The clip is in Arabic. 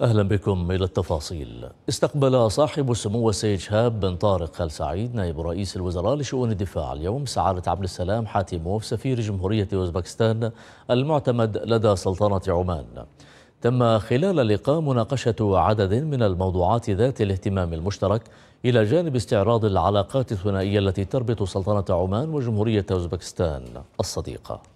أهلا بكم إلى التفاصيل استقبل صاحب السمو السيد شهاب بن طارق خال سعيد نائب رئيس الوزراء لشؤون الدفاع اليوم سعادة عبد السلام حاتموف سفير جمهورية أوزبكستان المعتمد لدى سلطنة عمان تم خلال اللقاء مناقشة عدد من الموضوعات ذات الاهتمام المشترك إلى جانب استعراض العلاقات الثنائية التي تربط سلطنة عمان وجمهورية أوزبكستان الصديقة